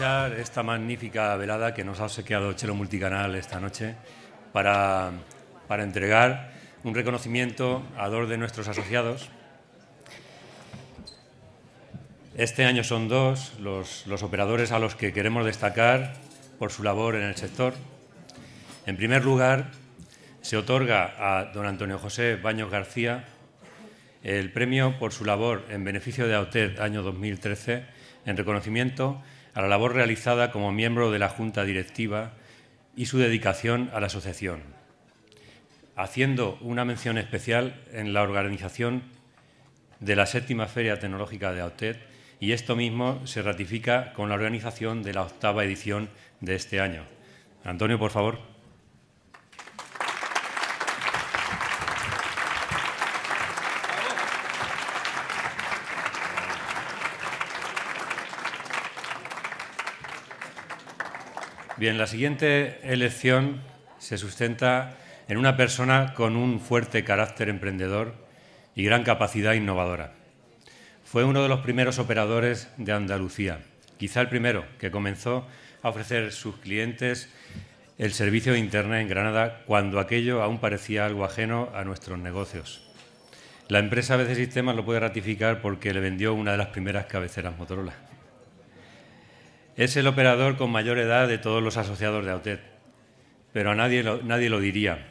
esta magnífica velada que nos ha obsequiado Chelo Multicanal esta noche para, para entregar un reconocimiento a dos de nuestros asociados. Este año son dos los, los operadores a los que queremos destacar por su labor en el sector. En primer lugar, se otorga a don Antonio José Baños García el premio por su labor en beneficio de AUTED año 2013 en reconocimiento a la labor realizada como miembro de la Junta Directiva y su dedicación a la asociación, haciendo una mención especial en la organización de la séptima Feria Tecnológica de AUTED y esto mismo se ratifica con la organización de la octava edición de este año. Antonio, por favor. Bien, la siguiente elección se sustenta en una persona con un fuerte carácter emprendedor y gran capacidad innovadora. Fue uno de los primeros operadores de Andalucía, quizá el primero que comenzó a ofrecer sus clientes el servicio de Internet en Granada cuando aquello aún parecía algo ajeno a nuestros negocios. La empresa BC Sistemas lo puede ratificar porque le vendió una de las primeras cabeceras Motorola. Es el operador con mayor edad de todos los asociados de AUTED, pero a nadie lo, diría.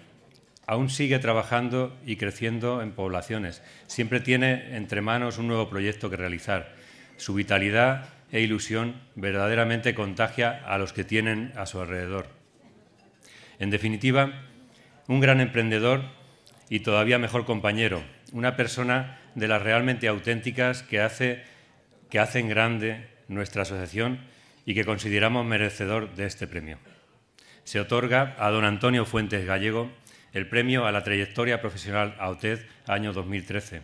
Aún sigue trabajando y creciendo en poblaciones. Siempre tiene entre manos un nuevo proyecto que realizar. Su vitalidad e ilusión verdaderamente contagia a los que tienen a su alrededor. En definitiva, un gran emprendedor y todavía mejor compañero, una persona de las realmente auténticas que, hace, que hacen grande nuestra asociación y que consideramos merecedor de este premio. Se otorga a don Antonio Fuentes Gallego el premio a la trayectoria profesional AUTED año 2013,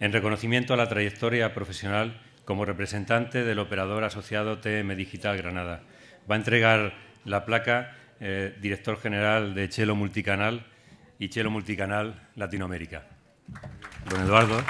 en reconocimiento a la trayectoria profesional como representante del operador asociado TM Digital Granada. Va a entregar la placa eh, director general de Chelo Multicanal y Chelo Multicanal Latinoamérica. Don Eduardo.